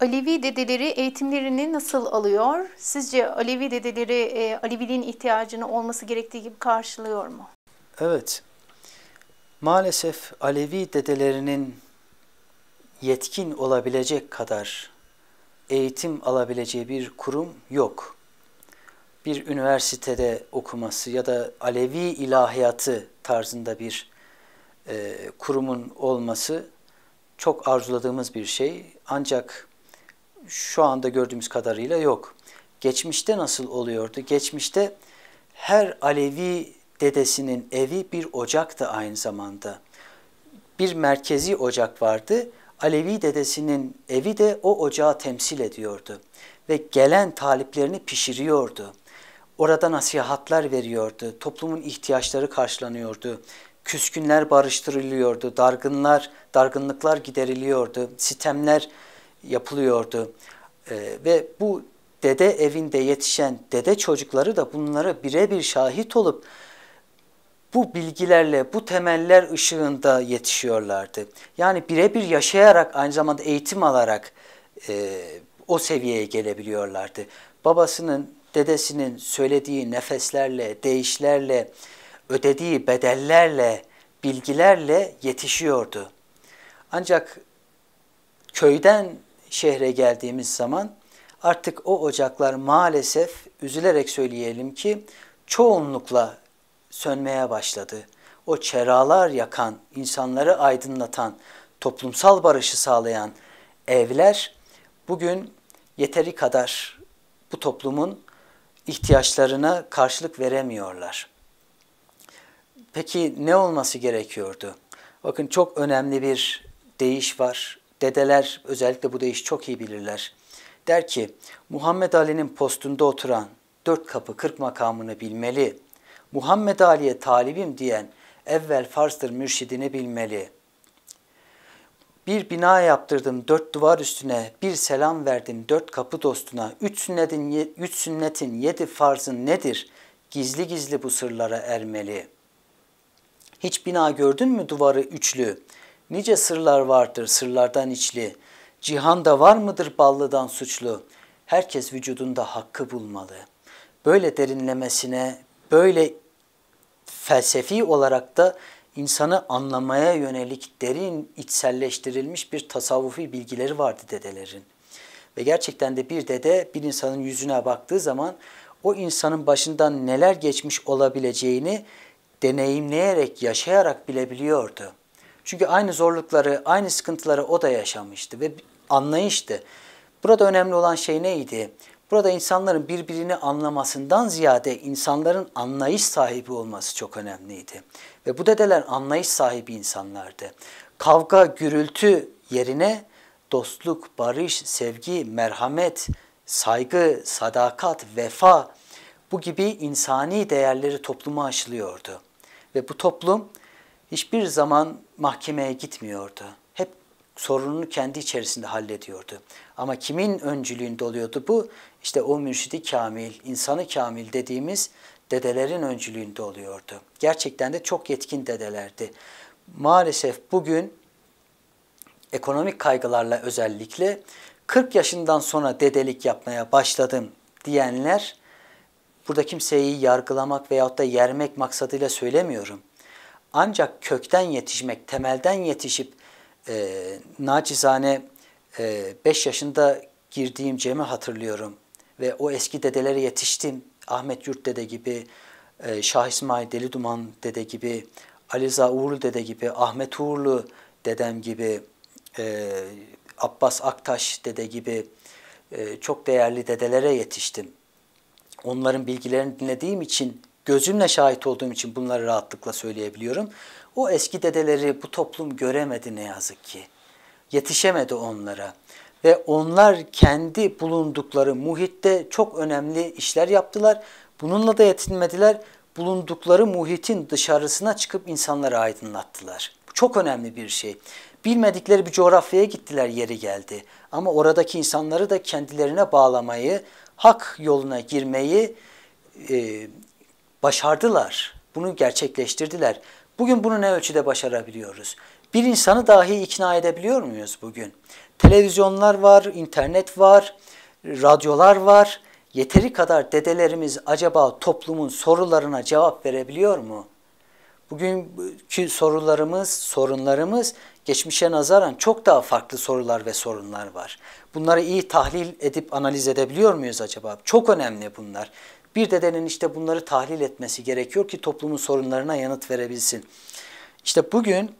Alevi dedeleri eğitimlerini nasıl alıyor? Sizce Alevi dedeleri e, Aleviliğin ihtiyacını olması gerektiği gibi karşılıyor mu? Evet. Maalesef Alevi dedelerinin yetkin olabilecek kadar eğitim alabileceği bir kurum yok. Bir üniversitede okuması ya da Alevi ilahiyatı tarzında bir e, kurumun olması çok arzuladığımız bir şey. Ancak şu anda gördüğümüz kadarıyla yok. Geçmişte nasıl oluyordu? Geçmişte her Alevi dedesinin evi bir ocaktı aynı zamanda. Bir merkezi ocak vardı. Alevi dedesinin evi de o ocağı temsil ediyordu ve gelen taliplerini pişiriyordu. Orada nasihatler veriyordu, toplumun ihtiyaçları karşılanıyordu, küskünler barıştırılıyordu, dargınlar, dargınlıklar gideriliyordu, sistemler yapılıyordu. Ee, ve bu dede evinde yetişen dede çocukları da bunlara birebir şahit olup bu bilgilerle, bu temeller ışığında yetişiyorlardı. Yani birebir yaşayarak, aynı zamanda eğitim alarak e, o seviyeye gelebiliyorlardı. Babasının, dedesinin söylediği nefeslerle, değişlerle, ödediği bedellerle, bilgilerle yetişiyordu. Ancak köyden şehre geldiğimiz zaman artık o ocaklar maalesef üzülerek söyleyelim ki çoğunlukla sönmeye başladı. O çeralar yakan, insanları aydınlatan, toplumsal barışı sağlayan evler bugün yeteri kadar bu toplumun ihtiyaçlarına karşılık veremiyorlar. Peki ne olması gerekiyordu? Bakın çok önemli bir değiş var dedeler özellikle bu deyişi çok iyi bilirler. Der ki Muhammed Ali'nin postunda oturan dört kapı kırk makamını bilmeli. Muhammed Ali'ye talibim diyen evvel farzdır mürşidini bilmeli. Bir bina yaptırdım dört duvar üstüne, bir selam verdim dört kapı dostuna, üç sünnetin, üç sünnetin yedi farzın nedir? Gizli gizli bu sırlara ermeli. Hiç bina gördün mü duvarı üçlü? Nice sırlar vardır sırlardan içli. Cihanda var mıdır ballıdan suçlu? Herkes vücudunda hakkı bulmalı. Böyle derinlemesine, böyle felsefi olarak da insanı anlamaya yönelik derin içselleştirilmiş bir tasavvufi bilgileri vardı dedelerin. Ve gerçekten de bir dede bir insanın yüzüne baktığı zaman o insanın başından neler geçmiş olabileceğini deneyimleyerek, yaşayarak bilebiliyordu. Çünkü aynı zorlukları, aynı sıkıntıları o da yaşamıştı ve anlayıştı. Burada önemli olan şey neydi? Burada insanların birbirini anlamasından ziyade insanların anlayış sahibi olması çok önemliydi. Ve bu dedeler anlayış sahibi insanlardı. Kavga, gürültü yerine dostluk, barış, sevgi, merhamet, saygı, sadakat, vefa bu gibi insani değerleri topluma aşılıyordu. Ve bu toplum hiçbir zaman mahkemeye gitmiyordu. Hep sorununu kendi içerisinde hallediyordu. Ama kimin öncülüğünde oluyordu bu? İşte o mürşidi kamil, insanı kamil dediğimiz dedelerin öncülüğünde oluyordu. Gerçekten de çok yetkin dedelerdi. Maalesef bugün ekonomik kaygılarla özellikle 40 yaşından sonra dedelik yapmaya başladım diyenler burada kimseyi yargılamak veyahut da yermek maksadıyla söylemiyorum. Ancak kökten yetişmek, temelden yetişip e, naçizane 5 e, yaşında girdiğim cemi hatırlıyorum. Ve o eski dedelere yetiştim. Ahmet Yurt dede gibi, e, Şah İsmail Deli Duman dede gibi, Aliza Uğurlu dede gibi, Ahmet Uğurlu dedem gibi, e, Abbas Aktaş dede gibi e, çok değerli dedelere yetiştim. Onların bilgilerini dinlediğim için gözümle şahit olduğum için bunları rahatlıkla söyleyebiliyorum. O eski dedeleri bu toplum göremedi ne yazık ki. Yetişemedi onlara ve onlar kendi bulundukları muhitte çok önemli işler yaptılar. Bununla da yetinmediler. Bulundukları muhitin dışarısına çıkıp insanları aydınlattılar. Bu çok önemli bir şey. Bilmedikleri bir coğrafyaya gittiler yeri geldi. Ama oradaki insanları da kendilerine bağlamayı, hak yoluna girmeyi e, başardılar. Bunu gerçekleştirdiler. Bugün bunu ne ölçüde başarabiliyoruz? Bir insanı dahi ikna edebiliyor muyuz bugün? Televizyonlar var, internet var, radyolar var. Yeteri kadar dedelerimiz acaba toplumun sorularına cevap verebiliyor mu? Bugünkü sorularımız, sorunlarımız geçmişe nazaran çok daha farklı sorular ve sorunlar var. Bunları iyi tahlil edip analiz edebiliyor muyuz acaba? Çok önemli bunlar. Bir dedenin işte bunları tahlil etmesi gerekiyor ki toplumun sorunlarına yanıt verebilsin. İşte bugün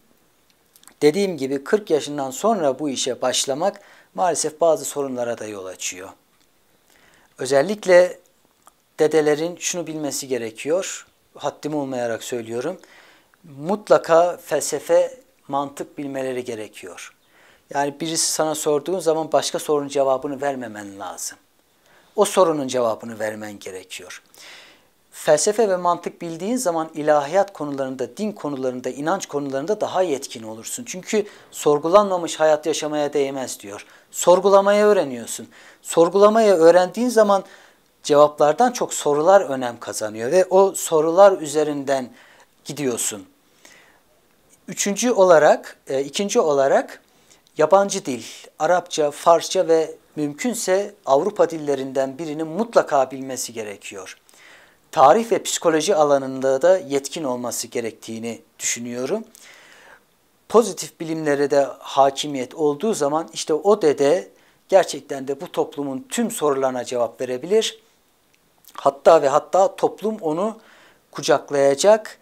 dediğim gibi 40 yaşından sonra bu işe başlamak maalesef bazı sorunlara da yol açıyor. Özellikle dedelerin şunu bilmesi gerekiyor. Haddim olmayarak söylüyorum. Mutlaka felsefe, mantık bilmeleri gerekiyor. Yani birisi sana sorduğun zaman başka sorunun cevabını vermemen lazım. O sorunun cevabını vermen gerekiyor. Felsefe ve mantık bildiğin zaman ilahiyat konularında, din konularında, inanç konularında daha yetkin olursun. Çünkü sorgulanmamış hayat yaşamaya değmez diyor. Sorgulamayı öğreniyorsun. Sorgulamayı öğrendiğin zaman cevaplardan çok sorular önem kazanıyor ve o sorular üzerinden gidiyorsun. Üçüncü olarak, e, ikinci olarak yabancı dil, Arapça, Farsça ve mümkünse Avrupa dillerinden birini mutlaka bilmesi gerekiyor. Tarih ve psikoloji alanında da yetkin olması gerektiğini düşünüyorum. Pozitif bilimlere de hakimiyet olduğu zaman işte o dede gerçekten de bu toplumun tüm sorularına cevap verebilir. Hatta ve hatta toplum onu kucaklayacak.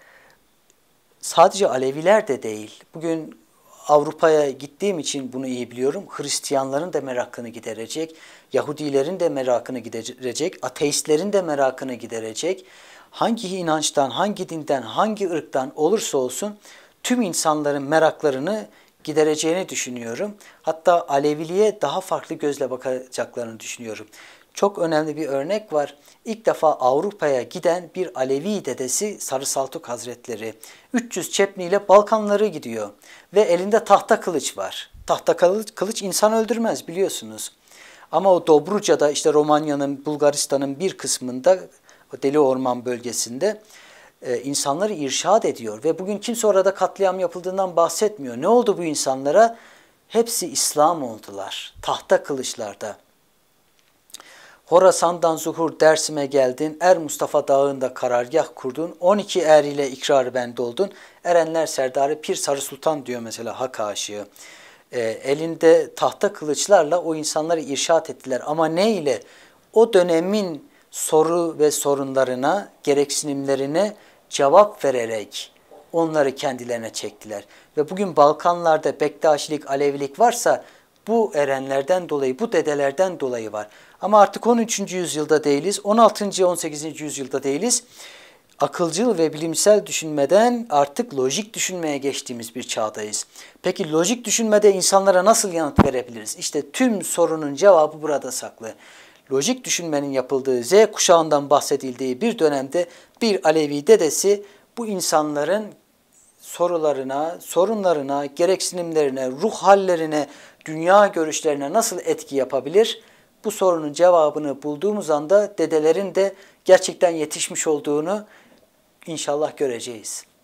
Sadece Aleviler de değil. Bugün Avrupa'ya gittiğim için bunu iyi biliyorum. Hristiyanların da merakını giderecek, Yahudilerin de merakını giderecek, ateistlerin de merakını giderecek. Hangi inançtan, hangi dinden, hangi ırktan olursa olsun tüm insanların meraklarını gidereceğini düşünüyorum. Hatta Aleviliğe daha farklı gözle bakacaklarını düşünüyorum çok önemli bir örnek var. İlk defa Avrupa'ya giden bir Alevi dedesi Sarı Saltuk Hazretleri. 300 çepni ile Balkanlara gidiyor ve elinde tahta kılıç var. Tahta kılıç insan öldürmez biliyorsunuz. Ama o Dobruca'da işte Romanya'nın, Bulgaristan'ın bir kısmında o Deli Orman bölgesinde e, insanları irşad ediyor ve bugün kimse orada katliam yapıldığından bahsetmiyor. Ne oldu bu insanlara? Hepsi İslam oldular tahta kılıçlarda. Horasan'dan zuhur dersime geldin, Er Mustafa Dağı'nda karargah kurdun, 12 er ile ikrar bende oldun, Erenler Serdarı Pir Sarı Sultan diyor mesela Hak aşığı. E, elinde tahta kılıçlarla o insanları irşat ettiler ama ne ile? O dönemin soru ve sorunlarına, gereksinimlerine cevap vererek onları kendilerine çektiler. Ve bugün Balkanlarda Bektaşilik, Alevilik varsa bu erenlerden dolayı, bu dedelerden dolayı var. Ama artık 13. yüzyılda değiliz, 16. 18. yüzyılda değiliz. Akılcıl ve bilimsel düşünmeden artık lojik düşünmeye geçtiğimiz bir çağdayız. Peki lojik düşünmede insanlara nasıl yanıt verebiliriz? İşte tüm sorunun cevabı burada saklı lojik düşünmenin yapıldığı Z kuşağından bahsedildiği bir dönemde bir Alevi dedesi bu insanların sorularına, sorunlarına, gereksinimlerine, ruh hallerine dünya görüşlerine nasıl etki yapabilir? Bu sorunun cevabını bulduğumuz anda dedelerin de gerçekten yetişmiş olduğunu inşallah göreceğiz.